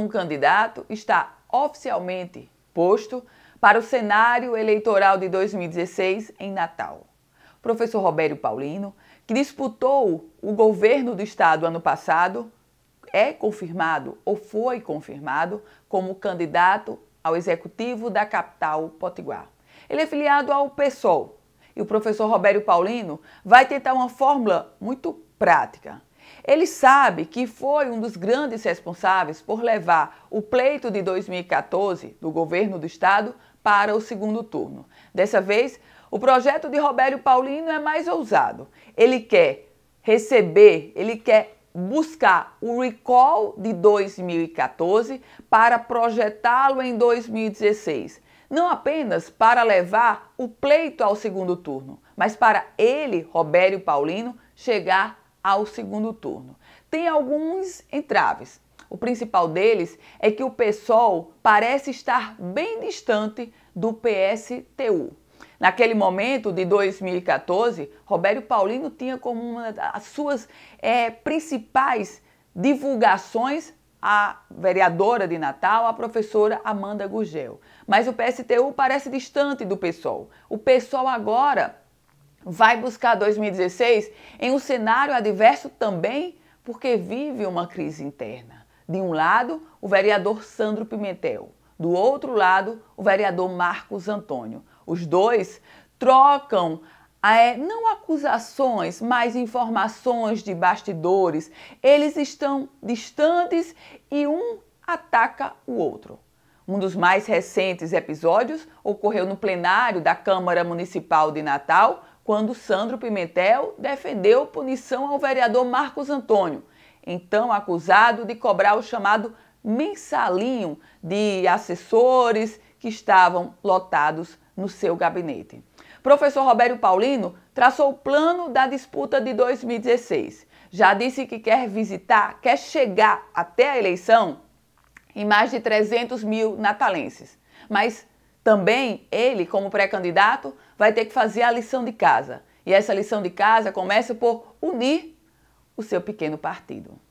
um candidato está oficialmente posto para o cenário eleitoral de 2016 em Natal. O professor Robério Paulino, que disputou o governo do estado ano passado, é confirmado ou foi confirmado como candidato ao executivo da capital Potiguar. Ele é filiado ao PSOL e o professor Robério Paulino vai tentar uma fórmula muito prática ele sabe que foi um dos grandes responsáveis por levar o pleito de 2014 do governo do estado para o segundo turno. Dessa vez, o projeto de Robério Paulino é mais ousado. Ele quer receber, ele quer buscar o recall de 2014 para projetá-lo em 2016 não apenas para levar o pleito ao segundo turno, mas para ele, Robério Paulino, chegar ao segundo turno. Tem alguns entraves. O principal deles é que o PSOL parece estar bem distante do PSTU. Naquele momento de 2014, Roberto Paulino tinha como uma das suas é, principais divulgações a vereadora de Natal, a professora Amanda Gugel. Mas o PSTU parece distante do PSOL. O PSOL agora vai buscar 2016 em um cenário adverso também, porque vive uma crise interna. De um lado, o vereador Sandro Pimentel, do outro lado, o vereador Marcos Antônio. Os dois trocam é, não acusações, mas informações de bastidores. Eles estão distantes e um ataca o outro. Um dos mais recentes episódios ocorreu no plenário da Câmara Municipal de Natal, quando Sandro Pimentel defendeu punição ao vereador Marcos Antônio, então acusado de cobrar o chamado mensalinho de assessores que estavam lotados no seu gabinete. Professor Robério Paulino traçou o plano da disputa de 2016. Já disse que quer visitar, quer chegar até a eleição em mais de 300 mil natalenses. Mas também ele, como pré-candidato, vai ter que fazer a lição de casa. E essa lição de casa começa por unir o seu pequeno partido.